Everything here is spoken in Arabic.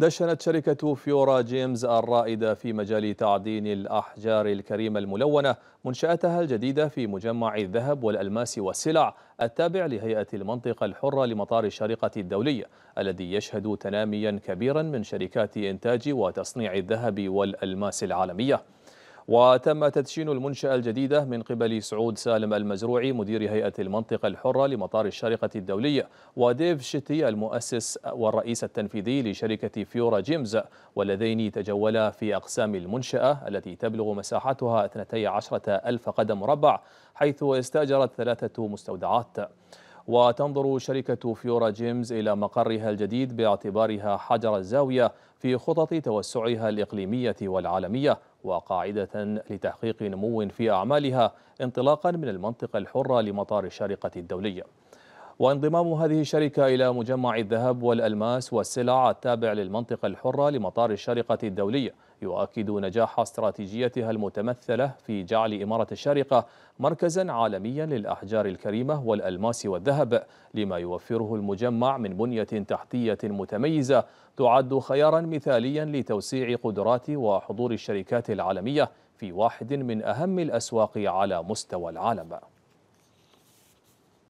دشنت شركة فيورا جيمز الرائدة في مجال تعدين الأحجار الكريمة الملونة منشأتها الجديدة في مجمع الذهب والألماس والسلع التابع لهيئة المنطقة الحرة لمطار الشارقة الدولية الذي يشهد تناميا كبيرا من شركات إنتاج وتصنيع الذهب والألماس العالمية وتم تدشين المنشأة الجديدة من قبل سعود سالم المزروعي مدير هيئة المنطقة الحرة لمطار الشارقة الدولية وديف شتي المؤسس والرئيس التنفيذي لشركة فيورا جيمز واللذين تجولا في أقسام المنشأة التي تبلغ مساحتها 12 ألف قدم مربع حيث استأجرت ثلاثة مستودعات وتنظر شركة فيورا جيمز إلى مقرها الجديد باعتبارها حجر الزاوية في خطط توسعها الإقليمية والعالمية وقاعدة لتحقيق نمو في أعمالها انطلاقا من المنطقة الحرة لمطار الشارقة الدولية وانضمام هذه الشركة إلى مجمع الذهب والألماس والسلع التابع للمنطقة الحرة لمطار الشارقة الدولية يؤكد نجاح استراتيجيتها المتمثلة في جعل إمارة الشارقة مركزا عالميا للأحجار الكريمة والألماس والذهب لما يوفره المجمع من بنية تحتية متميزة تعد خيارا مثاليا لتوسيع قدرات وحضور الشركات العالمية في واحد من أهم الأسواق على مستوى العالم